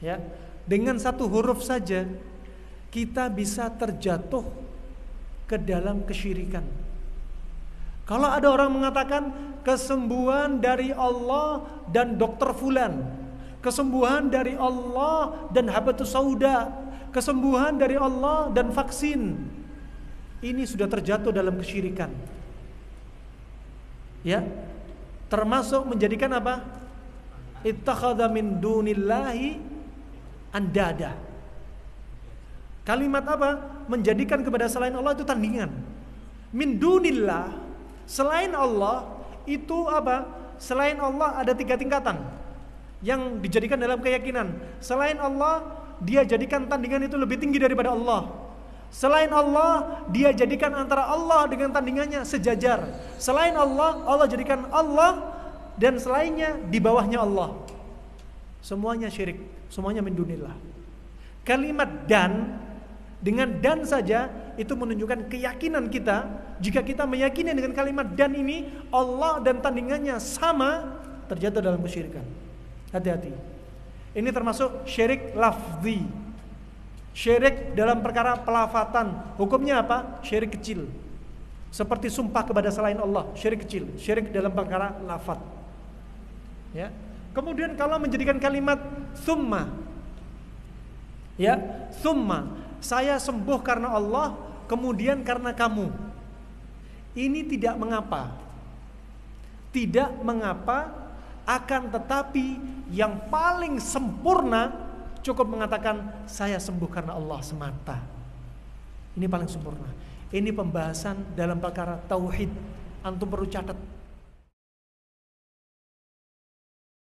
Ya, dengan satu huruf saja kita bisa terjatuh ke dalam kesyirikan. Kalau ada orang mengatakan kesembuhan dari Allah dan dokter fulan, kesembuhan dari Allah dan habatus sauda, kesembuhan dari Allah dan vaksin. Ini sudah terjatuh dalam kesyirikan. Ya, termasuk menjadikan apa? Ittakhadha min dunillahi andada. Kalimat apa? Menjadikan kepada selain Allah itu tandingan. Min dunillah, selain Allah itu apa? Selain Allah ada tiga tingkatan yang dijadikan dalam keyakinan. Selain Allah, dia jadikan tandingan itu lebih tinggi daripada Allah. Selain Allah, dia jadikan antara Allah dengan tandingannya sejajar. Selain Allah, Allah jadikan Allah dan selainnya di bawahnya Allah. Semuanya syirik, semuanya mendunilah. Kalimat dan dengan dan saja itu menunjukkan keyakinan kita jika kita meyakini dengan kalimat dan ini Allah dan tandingannya sama terjatuh dalam kesyirikan. Hati-hati. Ini termasuk syirik lafzi. Syirik dalam perkara pelafatan. Hukumnya apa? Syirik kecil. Seperti sumpah kepada selain Allah, syirik kecil, syirik dalam perkara lafat. Ya. Kemudian kalau menjadikan kalimat summa ya, summa saya sembuh karena Allah, kemudian karena kamu. Ini tidak mengapa. Tidak mengapa akan tetapi yang paling sempurna cukup mengatakan saya sembuh karena Allah semata. Ini paling sempurna. Ini pembahasan dalam perkara tauhid. Antum perlu catat